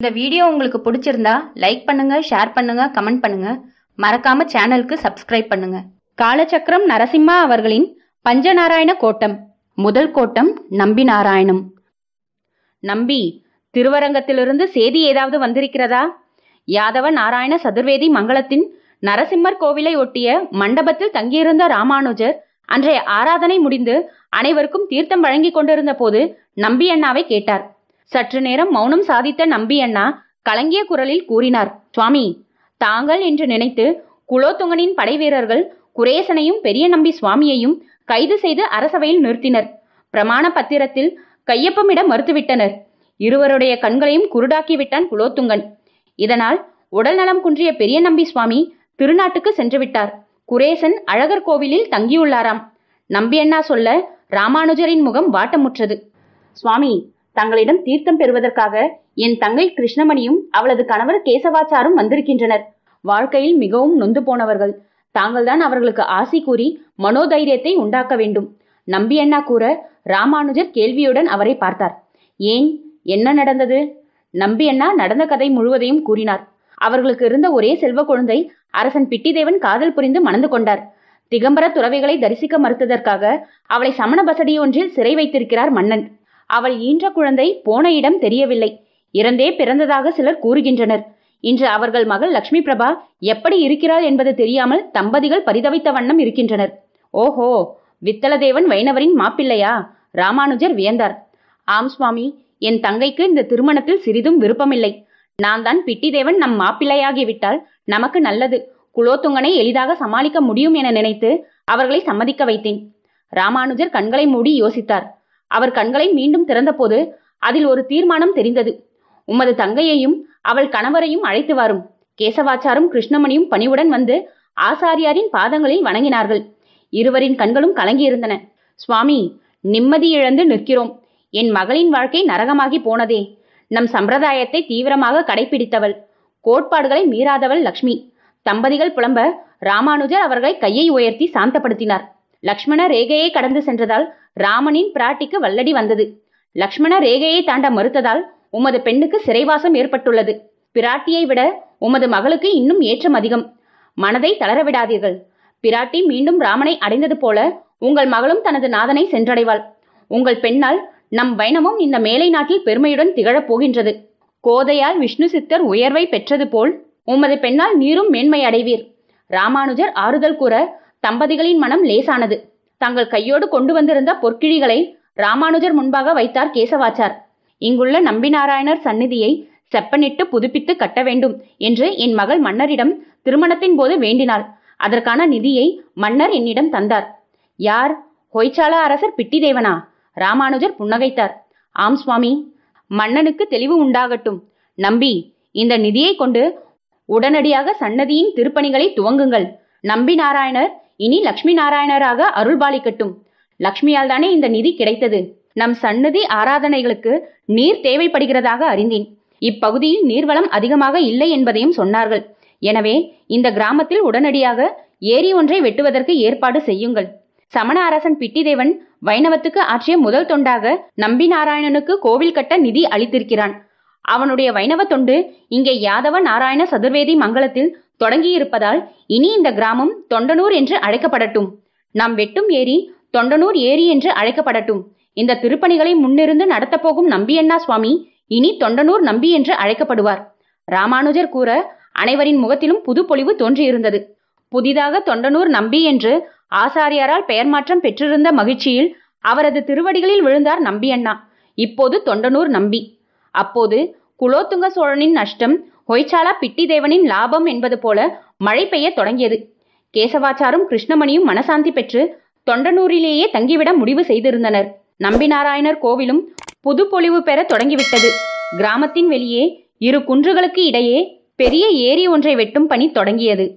இந்த வீடியோ உங்களுக்கு பிடிச்சிருந்தா லைக் பண்ணுங்க ஷேர் பண்ணுங்க கமெண்ட் பண்ணுங்க மறக்காம சேனலுக்கு சப்ஸ்கிரைப் பண்ணுங்க காலச்சக்கரம் நரசிம்மா அவர்களின் பஞ்சநாராயண கோட்டம் முதல் கோட்டம் நம்பி நாராயணம் நம்பி திருவரங்கத்திலிருந்து செய்தி ஏதாவது வந்திருக்கிறதா யாதவ நாராயண சதுர்வேதி மங்களத்தின் நரசிம்மர் கோவிலை ஒட்டிய மண்டபத்தில் தங்கியிருந்த ராமானுஜர் அன்றைய ஆராதனை முடிந்து அனைவருக்கும் தீர்த்தம் வழங்கி கொண்டிருந்த போது நம்பி அண்ணாவை கேட்டார் சற்று நேரம் மௌனம் சாதித்த நம்பி அண்ணா கலங்கிய குரலில் கூறினார் சுவாமி தாங்கள் என்று நினைத்து குலோத்துங்கனின் படைவீரர்கள் குரேசனையும் பெரிய நம்பி சுவாமியையும் கைது செய்து அரசவையில் நிறுத்தினர் பிரமாண பத்திரத்தில் கையொப்பமிட மறுத்துவிட்டனர் இருவருடைய கண்களையும் குருடாக்கிவிட்டான் குலோத்துங்கன் இதனால் உடல்நலம் குன்றிய பெரிய நம்பி சுவாமி திருநாட்டுக்கு சென்றுவிட்டார் குரேசன் அழகர் கோவிலில் தங்கியுள்ளாராம் நம்பி அண்ணா சொல்ல ராமானுஜரின் முகம் வாட்டமுற்றது சுவாமி தங்களிடம் தீர்த்தம் பெறுவதற்காக என் தங்கை கிருஷ்ணமணியும் அவளது கணவர் கேசவாச்சாரும் வந்திருக்கின்றனர் வாழ்க்கையில் மிகவும் நொந்து போனவர்கள் தாங்கள்தான் அவர்களுக்கு ஆசி கூறி மனோதைரியத்தை உண்டாக்க வேண்டும் நம்பி அண்ணா கூற ராமானுஜர் கேள்வியுடன் அவரை பார்த்தார் ஏன் என்ன நடந்தது நம்பி அண்ணா நடந்த கதை முழுவதையும் கூறினார் அவர்களுக்கு இருந்த ஒரே செல்வ குழந்தை அரசன் பிட்டிதேவன் காதல் புரிந்து மணந்து கொண்டார் திகம்பர துறவிகளை தரிசிக்க மறுத்ததற்காக அவளை சமண பசடியொன்றில் சிறை வைத்திருக்கிறார் மன்னன் அவள் ஈன்ற குழந்தை போன இடம் தெரியவில்லை இறந்தே பிறந்ததாக சிலர் கூறுகின்றனர் இன்று அவர்கள் மகள் லக்ஷ்மி பிரபா எப்படி இருக்கிறாள் என்பது தெரியாமல் தம்பதிகள் பரிதவித்த வண்ணம் இருக்கின்றனர் ஓஹோ வித்தலதேவன் வைணவரின் மாப்பிள்ளையா ராமானுஜர் வியந்தார் ஆம் சுவாமி என் தங்கைக்கு இந்த திருமணத்தில் சிறிதும் விருப்பமில்லை நான் தான் பிட்டிதேவன் நம் மாப்பிள்ளையாகிவிட்டால் நமக்கு நல்லது குலோத்துங்கனை எளிதாக சமாளிக்க முடியும் என நினைத்து அவர்களை சம்மதிக்க வைத்தேன் ராமானுஜர் கண்களை மூடி யோசித்தார் அவர் கண்களை மீண்டும் திறந்தபோது அதில் ஒரு தீர்மானம் தெரிந்தது உமது தங்கையையும் அவள் கணவரையும் அழைத்து வரும் கேசவாச்சாரும் கிருஷ்ணமணியும் பணிவுடன் வந்து ஆசாரியாரின் பாதங்களில் வணங்கினார்கள் இருவரின் கண்களும் கலங்கியிருந்தன சுவாமி நிம்மதி இழந்து நிற்கிறோம் என் மகளின் வாழ்க்கை நரகமாகி போனதே நம் சம்பிரதாயத்தை தீவிரமாக கடைபிடித்தவள் கோட்பாடுகளை மீறாதவள் லக்ஷ்மி தம்பதிகள் புலம்ப ராமானுஜர் அவர்களை கையை உயர்த்தி சாந்தப்படுத்தினார் லக்ஷ்மண ரேகையை கடந்து சென்றதால் ராமனின் பிராட்டிக்கு வல்லடி வந்தது லக்ஷ்மண ரேகையை தாண்ட மறுத்ததால் உமது பெண்ணுக்கு சிறைவாசம் ஏற்பட்டுள்ளது பிராட்டியை விட உமது மகளுக்கு இன்னும் ஏற்றம் அதிகம் மனதை தளரவிடாதீர்கள் பிராட்டி மீண்டும் ராமனை அடைந்தது போல உங்கள் மகளும் தனது நாதனை சென்றடைவாள் உங்கள் பெண்ணால் நம் வைணவம் இந்த மேலை நாட்டில் பெருமையுடன் திகழப் போகின்றது கோதையால் விஷ்ணு சித்தர் உயர்வை பெற்றது போல் உமது பெண்ணால் நீரும் மேன்மை அடைவீர் ராமானுஜர் ஆறுதல் கூற தம்பதிகளின் மனம் லேசானது தங்கள் கையோடு கொண்டு வந்திருந்த பொற்கிழிகளை ராமானுஜர் முன்பாக வைத்தார் கேசவாச்சார் இங்குள்ள நம்பிநாராயணர் சந்நிதியை செப்பனிட்டு புதுப்பித்து கட்ட வேண்டும் என்று என் மகள் மன்னரிடம் திருமணத்தின் போது வேண்டினாள் அதற்கான நிதியை மன்னர் என்னிடம் தந்தார் யார் ஹொய்சாலா அரசர் பிட்டிதேவனா ராமானுஜர் புன்னகைத்தார் ஆம் சுவாமி மன்னனுக்கு தெளிவு உண்டாகட்டும் நம்பி இந்த நிதியை கொண்டு உடனடியாக சன்னதியின் திருப்பணிகளை துவங்குங்கள் நம்பி நாராயணர் இனி லக்ஷ்மி நாராயணராக அருள்பாலிக்கட்டும் லக்ஷ்மியால் தானே இந்த நிதி கிடைத்தது நம் சன்னதி ஆராதனைகளுக்கு நீர் தேவைப்படுகிறதாக அறிந்தேன் இப்பகுதியில் நீர்வளம் அதிகமாக இல்லை என்பதையும் சொன்னார்கள் எனவே இந்த கிராமத்தில் உடனடியாக ஏரி ஒன்றை வெட்டுவதற்கு ஏற்பாடு செய்யுங்கள் சமண அரசன் பிட்டிதேவன் வைணவத்துக்கு ஆற்றிய முதல் தொண்டாக நம்பி நாராயணனுக்கு கோவில் கட்ட நிதி அளித்திருக்கிறான் அவனுடைய வைணவ தொண்டு இங்கே யாதவ நாராயண சதுர்வேதி மங்கலத்தில் தொடங்கியிருப்பதால் இனி இந்த கிராமம் தொண்டனூர் என்று அழைக்கப்படட்டும் நாம் வெட்டும் ஏரி தொண்டனூர் ஏரி என்று அழைக்கப்படட்டும் இந்த திருப்பணிகளை முன்னிருந்து நடத்தப்போகும் நம்பியண்ணா சுவாமி இனி தொண்டனூர் நம்பி என்று அழைக்கப்படுவார் ராமானுஜர் கூற அனைவரின் முகத்திலும் புது பொலிவு தோன்றியிருந்தது புதிதாக தொண்டனூர் நம்பி என்று ஆசாரியாரால் பெயர் மாற்றம் பெற்றிருந்த மகிழ்ச்சியில் அவரது திருவடிகளில் விழுந்தார் நம்பி அண்ணா இப்போது தொண்டனூர் நம்பி அப்போது குலோத்துங்க சோழனின் நஷ்டம் ஹொய்சாலா பிட்டி தேவனின் லாபம் என்பது போல மழை பெய்ய தொடங்கியது கேசவாச்சாரும் கிருஷ்ணமணியும் மனசாந்தி பெற்று தொண்டனூரிலேயே தங்கிவிட முடிவு செய்திருந்தனர் நம்பிநாராயணர் கோவிலும் புது பெற தொடங்கிவிட்டது கிராமத்தின் வெளியே இரு குன்றுகளுக்கு இடையே பெரிய ஏரி ஒன்றை வெட்டும் பணி தொடங்கியது